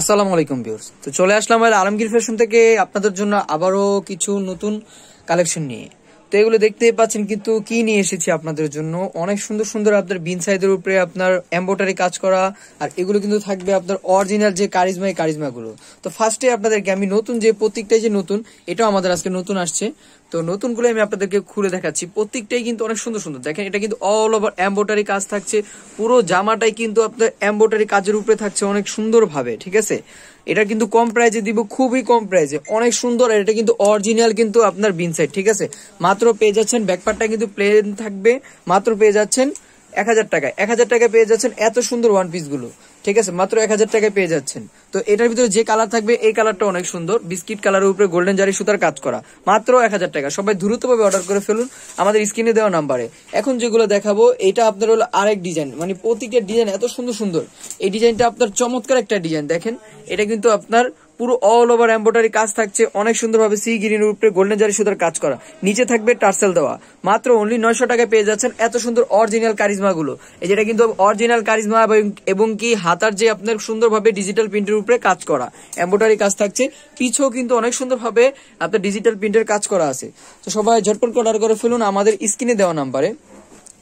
আসসালামু আলাইকুম ভিউর্স তো চলে আসলাম আর আলমগীর ফ্যাশন থেকে আপনাদের জন্য আবারও কিছু নতুন কালেকশন নিয়ে তো এগুলো দেখতেই পাচ্ছেন কিন্তু কি নিয়ে এসেছি আপনাদের জন্য অনেক সুন্দর সুন্দর আপনার বিন সাইজের উপরে আপনার এম্বোটারি কাজ করা আর এগুলো কিন্তু থাকবে আপনার অরিজিনাল যে কারিজমা এই কারিজমাগুলো তো ফার্স্টে আপনাদেরকে আমি নতুন যে প্রত্যেকটাই যে নতুন এটাও আমাদের আজকে নতুন আসছে তো নতুনগুলো আমি আপনাদেরকে খুলে দেখাচ্ছি প্রত্যেকটাই কিন্তু অনেক সুন্দর সুন্দর দেখেন এটা কিন্তু অল ওভার এম্বোটারি কাজ থাকছে পুরো জামাটাই কিন্তু আপনার এম্বোটারি কাজের উপরে থাকছে অনেক সুন্দরভাবে ঠিক আছে এটা কিন্তু কম প্রাইজে দিব খুবই কম প্রাইজে অনেক সুন্দর আর এটা কিন্তু অরিজিনাল কিন্তু আপনার বিনসাইড ঠিক আছে মাত্র পেয়ে যাচ্ছেন ব্যাকপারটা কিন্তু প্লেন থাকবে মাত্র পেয়ে যাচ্ছেন এক হাজার টাকা এক হাজার টাকা পেয়ে যাচ্ছেন এত সুন্দর ওয়ান পিসগুলো ঠিক আছে মাত্র এক হাজার টাকায় পেয়ে যাচ্ছেন তো এটার ভিতরে যে কালার থাকবে এই কালারটা অনেক সুন্দর বিস্কিট কালারের উপরে গোল্ডেন জারি সুতার কাজ করা মাত্র এক হাজার টাকা সবাই দ্রুতভাবে অর্ডার করে ফেলুন আমাদের স্ক্রিনে দেওয়া নাম্বারে এখন যেগুলো দেখাবো এটা আপনার হলো আরেক ডিজাইন মানে প্রতিটা ডিজাইন এত সুন্দর সুন্দর এই ডিজাইনটা আপনার চমৎকার একটা ডিজাইন দেখেন এটা কিন্তু আপনার পুরো অল ওভার এম্বোটারি কাজ থাকছে অনেক সুন্দরভাবে সি গ্রিন উপরে গোল্ডেন জারি সুতার কাজ করা নিচে থাকবে টার্সেল দেওয়া মাত্র অনলি নয়শো টাকায় পেয়ে যাচ্ছেন এত সুন্দর অরিজিনাল কারিজমাগুলো এই যেটা কিন্তু অরিজিনাল কারিজমা এবং কি হাতার যে আপনার সুন্দরভাবে ডিজিটাল প্রিন্টের উপরে কাজ করা এম্বোটারি কাজ থাকছে পিছও কিন্তু অনেক সুন্দরভাবে আপনার ডিজিটাল প্রিন্টের কাজ করা আছে তো সবাই ঝটপট অর্ডার করে ফেলুন আমাদের স্ক্রিনে দেওয়া নাম্বারে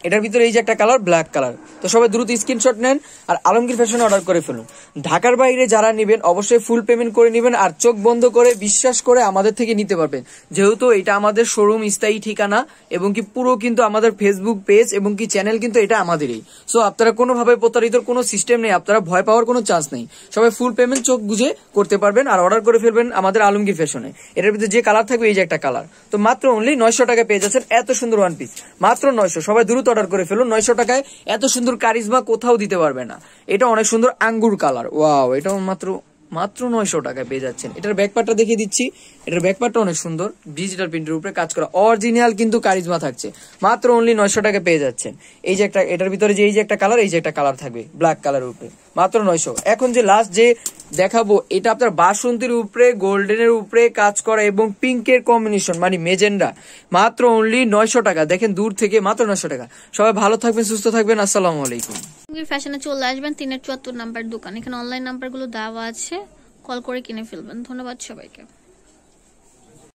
এটার ভিতরে এই যে একটা কালার ব্ল্যাক কালার তো সবাই দ্রুত স্ক্রিনশট নেন আর আলমগীর ফ্যাশন অর্ডার করে ফেলুন ঢাকার বাইরে যারা নেবেন অবশ্যই ফুল পেমেন্ট করে নেবেন আর চোখ বন্ধ করে বিশ্বাস করে আমাদের থেকে নিতে পারবেন যেহেতু এটা আমাদের শোরুম স্থায়ী ঠিকানা এবং কি পুরো কিন্তু আমাদের ফেসবুক পেজ এবং কি চ্যানেল কিন্তু এটা আমাদেরই সো আপনারা কোনোভাবে প্রতারিত কোনো সিস্টেম নেই আপনারা ভয় পাওয়ার কোনো চান্স নেই সবাই ফুল পেমেন্ট চোখ বুঝে করতে পারবেন আর অর্ডার করে ফেলবেন আমাদের আলমগীর ফ্যাশনে এটার ভিতরে যে কালার থাকবে এই যে একটা কালার তো মাত্র অনলি নয়শো টাকা পেয়ে যাচ্ছেন এত সুন্দর ওয়ান পিস মাত্র নয়শো সবাই দ্রুত অর্ডার করে ফেলুন নয়শো টাকায় এত সুন্দর কারিজমা কোথাও দিতে পারবে না এটা অনেক সুন্দর আঙ্গুর কালার ওয়াও এটা মাত্র মাত্র নয়শো টাকায় পেয়ে যাচ্ছেন এটার ব্যাকপার্টটা দেখিয়ে দিচ্ছি এটার ব্যাকপার্টটা অনেক সুন্দর ডিজিটাল প্রিন্টের উপরে কাজ করা অরিজিনাল কিন্তু কারিজমা থাকছে মাত্র অনলি নয়শো টাকা পেয়ে যাচ্ছেন এই যে একটা এটার ভিতরে যে এই যে একটা কালার এই যে একটা কালার থাকবে ব্ল্যাক কালারের উপরে মাত্র নয়শো এখন যে লাস্ট যে দেখাবো এটা আপনার বাসন্তীর উপরে গোল্ডেনের উপরে কাজ করা এবং পিঙ্কের কম্বিনেশন মানে মেজেন্ডা মাত্র অনলি নয়শো টাকা দেখেন দূর থেকে মাত্র নয়শো টাকা সবাই ভালো থাকবেন সুস্থ থাকবেন আসসালামু আলাইকুম কুকির ফ্যাশনে চলে আসবেন তিনের চুয়াত্তর নাম্বার দোকান এখানে অনলাইন নাম্বারগুলো দেওয়া আছে কল করে কিনে ফেলবেন ধন্যবাদ সবাইকে